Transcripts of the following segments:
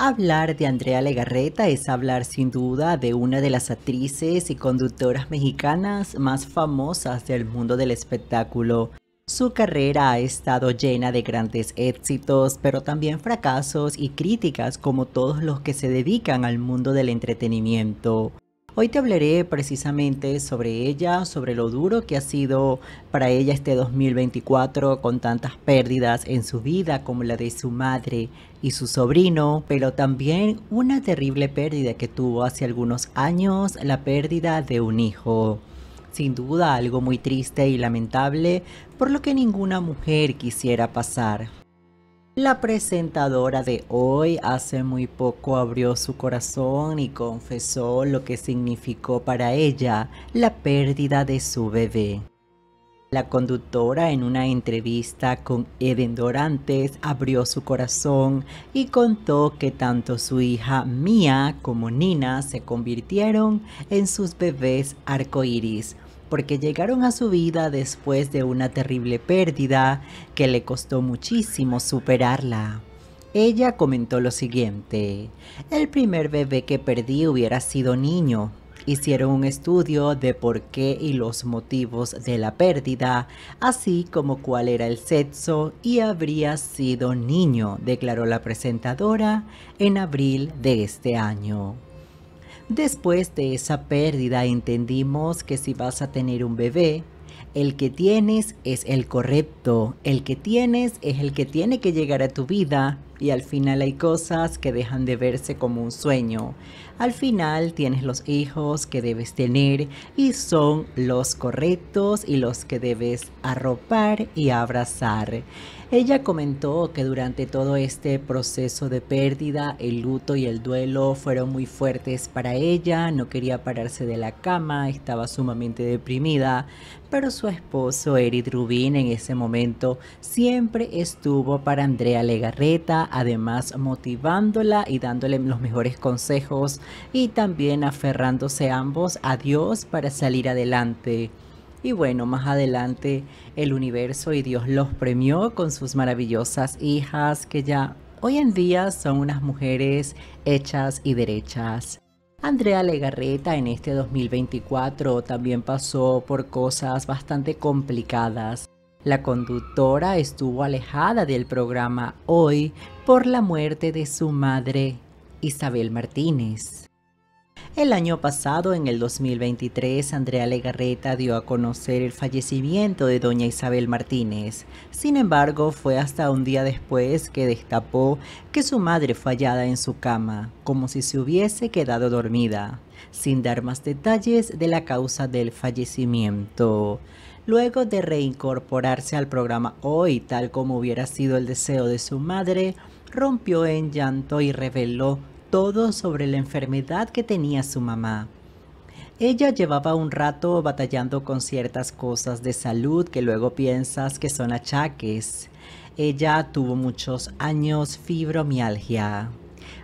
Hablar de Andrea Legarreta es hablar sin duda de una de las actrices y conductoras mexicanas más famosas del mundo del espectáculo. Su carrera ha estado llena de grandes éxitos, pero también fracasos y críticas como todos los que se dedican al mundo del entretenimiento. Hoy te hablaré precisamente sobre ella, sobre lo duro que ha sido para ella este 2024 con tantas pérdidas en su vida como la de su madre y su sobrino, pero también una terrible pérdida que tuvo hace algunos años, la pérdida de un hijo sin duda algo muy triste y lamentable por lo que ninguna mujer quisiera pasar. La presentadora de hoy hace muy poco abrió su corazón y confesó lo que significó para ella la pérdida de su bebé. La conductora en una entrevista con Eden Dorantes abrió su corazón y contó que tanto su hija Mia como Nina se convirtieron en sus bebés arcoíris, porque llegaron a su vida después de una terrible pérdida que le costó muchísimo superarla. Ella comentó lo siguiente, el primer bebé que perdí hubiera sido niño. Hicieron un estudio de por qué y los motivos de la pérdida, así como cuál era el sexo y habría sido niño, declaró la presentadora en abril de este año. Después de esa pérdida entendimos que si vas a tener un bebé, el que tienes es el correcto, el que tienes es el que tiene que llegar a tu vida y al final hay cosas que dejan de verse como un sueño. Al final tienes los hijos que debes tener y son los correctos y los que debes arropar y abrazar. Ella comentó que durante todo este proceso de pérdida, el luto y el duelo fueron muy fuertes para ella, no quería pararse de la cama, estaba sumamente deprimida, pero su esposo Eric Rubin en ese momento siempre estuvo para Andrea Legarreta, además motivándola y dándole los mejores consejos y también aferrándose ambos a Dios para salir adelante. Y bueno, más adelante el universo y Dios los premió con sus maravillosas hijas que ya hoy en día son unas mujeres hechas y derechas. Andrea Legarreta en este 2024 también pasó por cosas bastante complicadas. La conductora estuvo alejada del programa hoy por la muerte de su madre, Isabel Martínez. El año pasado, en el 2023, Andrea Legarreta dio a conocer el fallecimiento de doña Isabel Martínez. Sin embargo, fue hasta un día después que destapó que su madre fue hallada en su cama, como si se hubiese quedado dormida, sin dar más detalles de la causa del fallecimiento. Luego de reincorporarse al programa hoy, tal como hubiera sido el deseo de su madre, rompió en llanto y reveló todo sobre la enfermedad que tenía su mamá. Ella llevaba un rato batallando con ciertas cosas de salud que luego piensas que son achaques. Ella tuvo muchos años fibromialgia.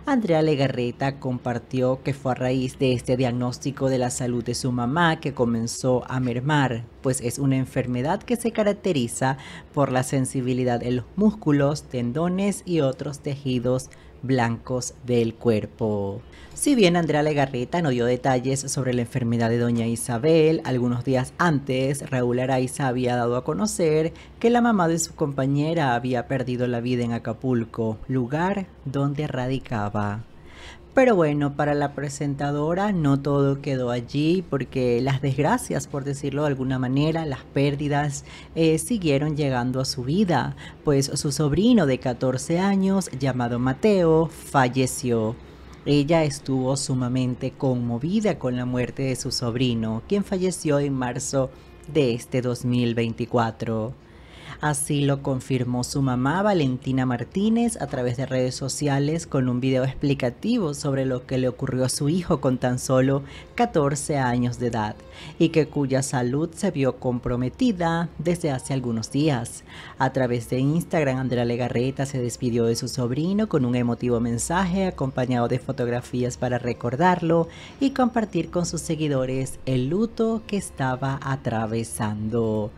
Andrea Legarreta compartió que fue a raíz de este diagnóstico de la salud de su mamá que comenzó a mermar, pues es una enfermedad que se caracteriza por la sensibilidad en los músculos, tendones y otros tejidos blancos del cuerpo. Si bien Andrea Legarreta no dio detalles sobre la enfermedad de doña Isabel, algunos días antes Raúl Araiza había dado a conocer que la mamá de su compañera había perdido la vida en Acapulco, lugar donde radicaba. Pero bueno, para la presentadora no todo quedó allí porque las desgracias, por decirlo de alguna manera, las pérdidas eh, siguieron llegando a su vida, pues su sobrino de 14 años, llamado Mateo, falleció. Ella estuvo sumamente conmovida con la muerte de su sobrino, quien falleció en marzo de este 2024. Así lo confirmó su mamá Valentina Martínez a través de redes sociales con un video explicativo sobre lo que le ocurrió a su hijo con tan solo 14 años de edad y que cuya salud se vio comprometida desde hace algunos días. A través de Instagram, Andrea Legarreta se despidió de su sobrino con un emotivo mensaje acompañado de fotografías para recordarlo y compartir con sus seguidores el luto que estaba atravesando.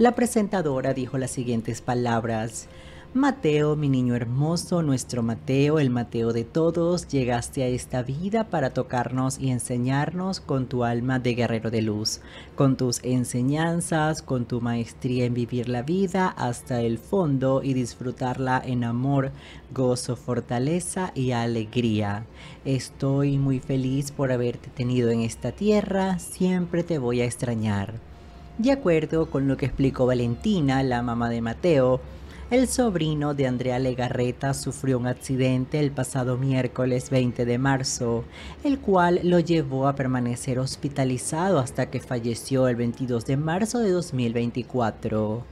La presentadora dijo las siguientes palabras. Mateo, mi niño hermoso, nuestro Mateo, el Mateo de todos, llegaste a esta vida para tocarnos y enseñarnos con tu alma de guerrero de luz, con tus enseñanzas, con tu maestría en vivir la vida hasta el fondo y disfrutarla en amor, gozo, fortaleza y alegría. Estoy muy feliz por haberte tenido en esta tierra, siempre te voy a extrañar. De acuerdo con lo que explicó Valentina, la mamá de Mateo, el sobrino de Andrea Legarreta sufrió un accidente el pasado miércoles 20 de marzo, el cual lo llevó a permanecer hospitalizado hasta que falleció el 22 de marzo de 2024.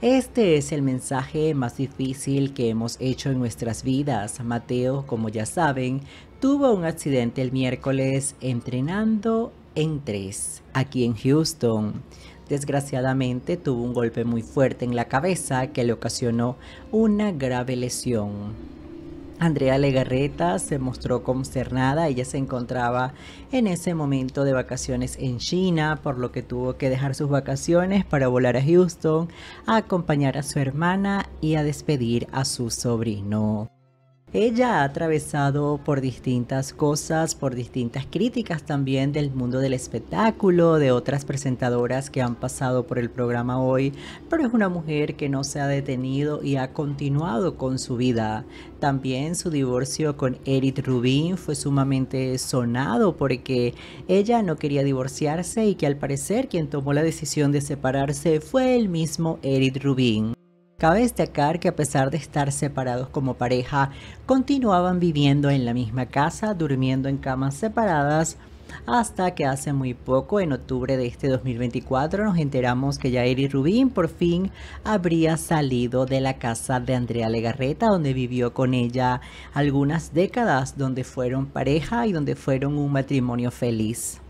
Este es el mensaje más difícil que hemos hecho en nuestras vidas. Mateo, como ya saben, tuvo un accidente el miércoles entrenando en tres, aquí en Houston. Desgraciadamente tuvo un golpe muy fuerte en la cabeza que le ocasionó una grave lesión. Andrea Legarreta se mostró consternada, ella se encontraba en ese momento de vacaciones en China, por lo que tuvo que dejar sus vacaciones para volar a Houston, a acompañar a su hermana y a despedir a su sobrino. Ella ha atravesado por distintas cosas, por distintas críticas también del mundo del espectáculo, de otras presentadoras que han pasado por el programa hoy, pero es una mujer que no se ha detenido y ha continuado con su vida. También su divorcio con Eric Rubin fue sumamente sonado porque ella no quería divorciarse y que al parecer quien tomó la decisión de separarse fue el mismo Eric Rubin. Cabe destacar que a pesar de estar separados como pareja, continuaban viviendo en la misma casa, durmiendo en camas separadas, hasta que hace muy poco, en octubre de este 2024, nos enteramos que y Rubín por fin habría salido de la casa de Andrea Legarreta, donde vivió con ella algunas décadas, donde fueron pareja y donde fueron un matrimonio feliz.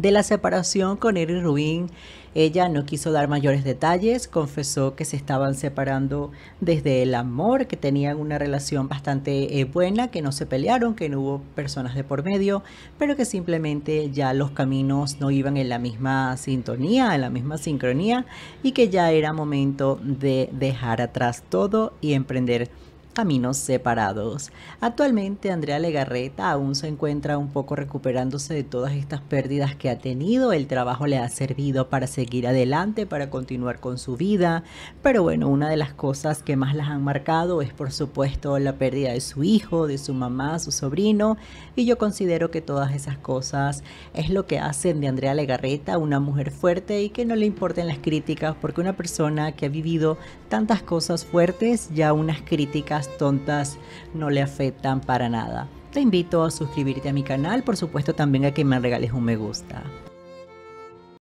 De la separación con Eric Rubin, ella no quiso dar mayores detalles, confesó que se estaban separando desde el amor, que tenían una relación bastante eh, buena, que no se pelearon, que no hubo personas de por medio, pero que simplemente ya los caminos no iban en la misma sintonía, en la misma sincronía, y que ya era momento de dejar atrás todo y emprender caminos separados. Actualmente Andrea Legarreta aún se encuentra un poco recuperándose de todas estas pérdidas que ha tenido. El trabajo le ha servido para seguir adelante, para continuar con su vida. Pero bueno, una de las cosas que más las han marcado es por supuesto la pérdida de su hijo, de su mamá, su sobrino. Y yo considero que todas esas cosas es lo que hacen de Andrea Legarreta una mujer fuerte y que no le importen las críticas porque una persona que ha vivido tantas cosas fuertes, ya unas críticas tontas no le afectan para nada. Te invito a suscribirte a mi canal, por supuesto también a que me regales un me gusta.